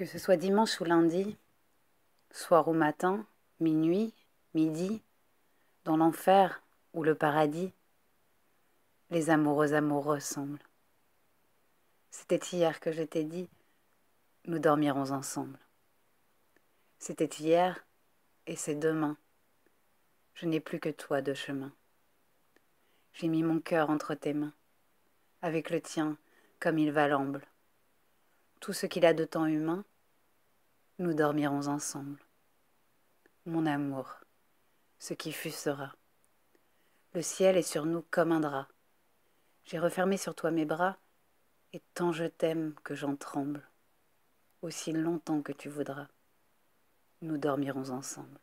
Que ce soit dimanche ou lundi, soir ou matin, minuit, midi, dans l'enfer ou le paradis, les amoureux amoureux ressemblent. C'était hier que je t'ai dit, nous dormirons ensemble. C'était hier et c'est demain. Je n'ai plus que toi de chemin. J'ai mis mon cœur entre tes mains, avec le tien comme il va l'amble tout ce qu'il a de temps humain, nous dormirons ensemble. Mon amour, ce qui fut sera. Le ciel est sur nous comme un drap. J'ai refermé sur toi mes bras, et tant je t'aime que j'en tremble, aussi longtemps que tu voudras. Nous dormirons ensemble.